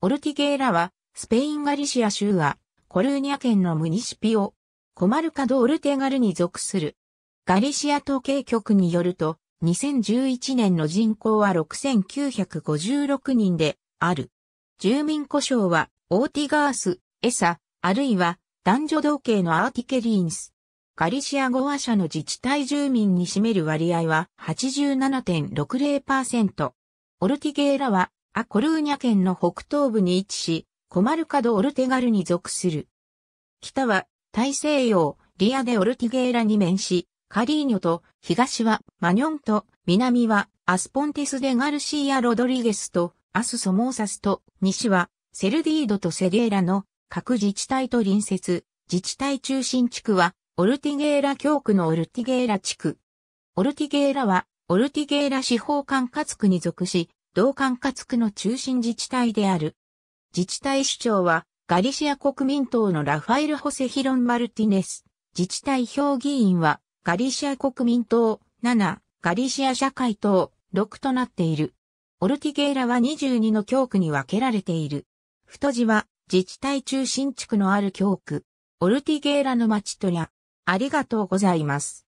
オルティゲーラは、スペインガリシア州は、コルーニャ県のムニシピオ、コマルカド・オルテガルに属する。ガリシア統計局によると、2011年の人口は6956人で、ある。住民故障は、オーティガース、エサ、あるいは、男女同系のアーティケリーンス。ガリシア語話者の自治体住民に占める割合は87.60%。オルティゲーラはアコルーニャ県の北東部に位置し、コマルカド・オルテガルに属する。北は大西洋、リアでオルティゲーラに面し、カリーニョと東はマニョンと南はアスポンティス・デ・ガルシーア・ロドリゲスとアス・ソモーサスと西はセルディードとセゲーラの各自治体と隣接、自治体中心地区はオルティゲーラ教区のオルティゲーラ地区。オルティゲーラはオルティゲーラ司法管轄区に属し、同管轄区の中心自治体である。自治体首長は、ガリシア国民党のラファエル・ホセヒロン・マルティネス。自治体評議員は、ガリシア国民党7、ガリシア社会党6となっている。オルティゲーラは22の教区に分けられている。太字は、自治体中心地区のある教区。オルティゲーラの町とや、ありがとうございます。